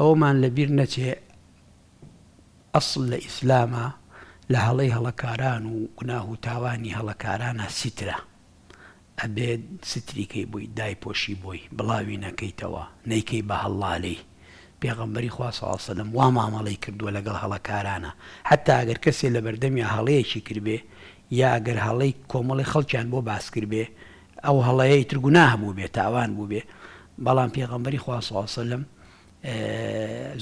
ئەومان لەبیر نەچێ ئەسڵ لە ئیسلامە لە هەڵی هەڵەکاران و گوناه و تاوانی هەڵەکارانە سیترە ئەبێت ستریکەی بووی دایپۆشی بۆی بڵاوی نەکەیتەوە نەیکەی بە هەڵڵالی پێغمبەری خواسەڵسەلم وا مامەڵی کردووە لەگەڵ هەڵەکارانە حتا ئەگەر کەسێ لە بەردەمی هەڵەیەکی کردبێ یا ئەگەر هەڵەی کۆمەڵی خەڵکیان بۆ باس کردبێ ئەو هەڵەیە ترگونا هەبوو بێ تاوان بوو بێ بەڵام پێغمبەری خواسەڵسەلم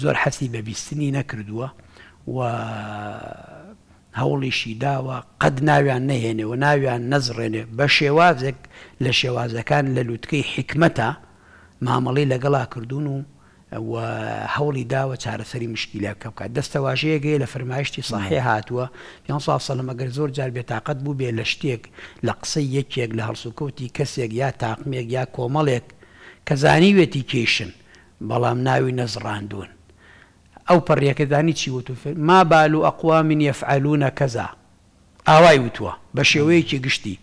زۆر حەسی بە بیستنی نەکردووە و هەوڵیشی داوە قەت ناویان نەهێنێەوە ناویان نەزڕێنێ بە شێوازێک لە شێوازەکان لە لووتکەی حکمەتە مامەڵی لەگەڵا کردوون و هەوڵی داوە چارەسەری مشکیلە بکە بکات دەستەواژەیەگەی لە فەرمایشتی ساحێ هاتووە یان سا سەلمەگەر زۆر جار بێتاقەت بوو بێ لە شتێک لە قسەی یەکێک لە هەڵسوکەوتی کەسێک یا تاقمێک یا کۆمەڵێک کە زانیوێتی کێشن بەڵام ناوی نەزڕاندون ئەو پەڕیەکەدانی چی وت ما بال و ئەقوا من یفعلونە کەزا ئاوای وتوە بە شێوەیەکی گشتی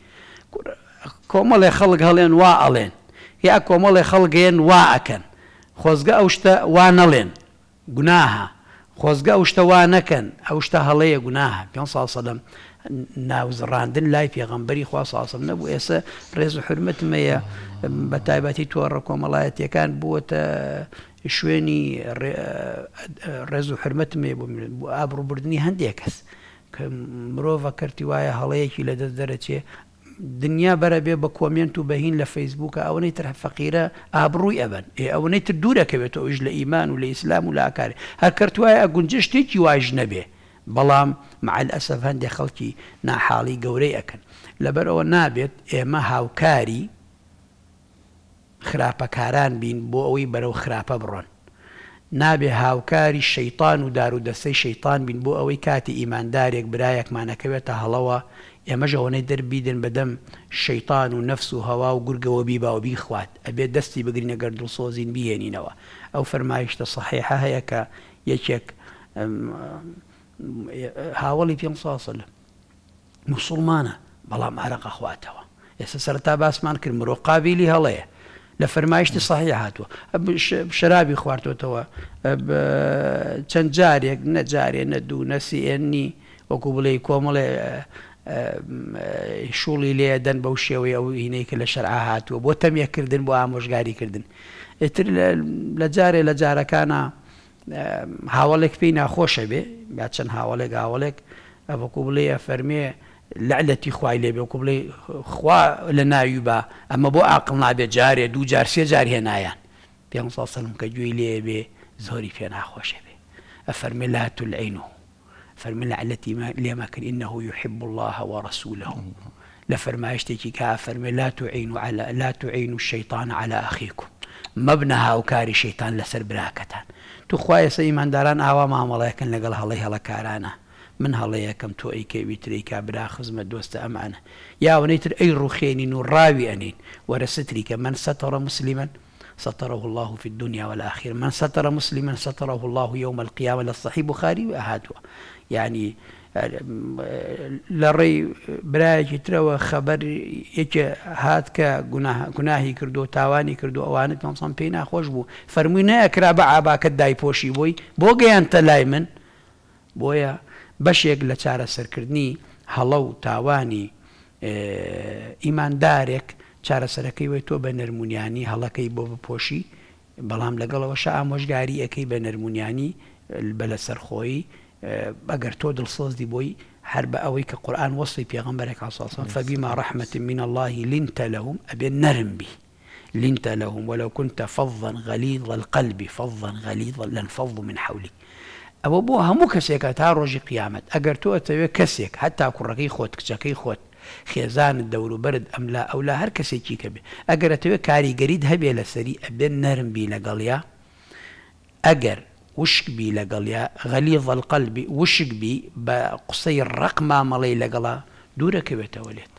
کۆمەڵێ خەڵک هەڵێن وا ئەڵێن یا کۆمەڵێ خەڵگەێن وا ئەکەن خۆزگە ئەو شتە وا نەڵێن گوناها خۆزگە ئەو شتەوا نەکەن ئەو شتە هەڵەیە گوناها پێ سا سەدەم ناوزڕاندن لای پێغەمبەری خوا ساسم نەبوو ئێستا ڕێز و حرمتمەیە بە تایبەتی تۆڕە کۆمەڵایەتەکان بووەتە شوێنی ڕێز و حرمتمێ بوو ئابروبردننی هەندێک کەس کە مرۆڤە کردی وایە هەڵەیەکی لەدەست دەرەچێ دنیا بەرە بێ بە کۆمنت و بەهین لە فەیسبووکە ئەوەی تر فەقیرە ئابرووی ئەبن ئەوەی تر دوورەکەوێتەوە ئەوش لە ئیمان و لە ئیسلام و لاکاری هەر کردوایە ئەگونجە شتێکی واژ نەبێ بەڵام معل ئەسف هەندێک خەڵکی ناحاڵی گەورەی ئەەکەن لەبەر ئەوە نابێت ئێمە هاوکاری خراپەکاران بین بۆ ئەوەی بەرەو خراپە بڕۆن نابێ هاوکاری شەیطان و دارودەسەی شەیطان بین بۆ ئەوەی کاتی ئیماندارێک برایەکمانەکەوێتە هەڵەوە يا مجاوني دربيدن بدم الشيطان ونفس وهوا وقرقه وبيبا وبيخوات ابي دستي بقرينا قرد صوزين بيني نوا او فرمايش الصحيحة هي ك يشك هاولي في انصاصل مسلمانة بلا معرق اخواتها يا سرتا باس ما نكر مرو قابيلي هلا لفرمايش الصحيحة تو شرابي خوارتو تو تنجاري نجاري ندو نسي اني وكوبلي كومله شوڵی لێ دەن بەو شێوەیە ئەو هینەی کە لە شەرعا هاتووە بۆ تەمیەکردن بۆ ئامۆژگاریکردن ئتر لە جارێ لە جارەکانە هاوڵێک پێی ناخۆشە بێ یا چەند هاوڵێک هاوڵێک ئەوەکو بڵێ فەرمێ لەعلەتی خوای لێ بێکو بڵێ خوا لە ناوی بە ئەمە بۆ عقل نابێت جارێ دوو جار سێ جار هێنایان پێ ساڵ سەرم کە گوێی لێ بێ زۆری پێ ناخۆشە بێ ئەفەرمێ لا تولعینەوە فرملا التي ما لمكن إنه يحب الله ورسوله لفرما يشتكي كافر لا تعين على لا تعين الشيطان على أخيكم مبنها وكاري شيطان لسر براكتان تو خوای سەیمان داران ئاوا مامەڵەکەن الله هەڵی هەڵەکارانە من هەڵەیەکەم تۆ ئەیکەی كي کا برا خزمە دۆستە دوست امانه يا ونيتر اي ڕاوی نور راوي انين ورستري من ستر مسلما ستره الله في الدنيا والآخرة من ستر مسلما ستره الله يوم القيامة للصحيح بخاري وأهاتوا يعني لري برايج ترەوە خەبەر یەکێ هات کە گوناهی كردو و تاوانی کردو ئەوانت بينا پێی ناخۆش بوو فەرمووی نەیەکرا بە ئاباکەت دایپۆشی بۆی بۆ گەیانتە لای من بۆیە بەشێک سر چارەسەرکردنی هەڵە تاواني ايمان دارك چارەسەرەکەیەوەی تۆ بە نەرمونیانی هەڵەکەی بۆ بپۆشی بەڵام لەگەڵەوەش ئامۆژگاری ئەەکەی بە نەرمونیانی بە لە سەرخۆی ئەگەر تۆ دڵسۆزدی بۆی هەر بە ئەوەی کە قورآن وەستی پێغمبەرێک ئاساسان فەبیما ڕحمەتی من الله لینتە لەهم ئەبێ نەرمبی لنت لهم ولو كنت فظا غليظ القلب فظا غليظا لانفضوا من حولي أبو بۆ هەموو كسيك تا ڕۆژی قیامەت ئەگەر تۆ كسيك حتى هەتا کوڕەکەی خۆت کچەکەی خێزانت دەوروبرد ئەملا ئەولا هەر کەسێکی کە بێ ئەگەرەوێ کاریگەریت هەبێ لە سەری ئەبێ نەرمبی لەگەڵیا ئەگەر وشکبی لەگەڵیا غەلی ڤەلقەلبی وشکبی بە قسەی ڕەق مامەڵی لەگەڵا دوورەکەوێتەوە لێت.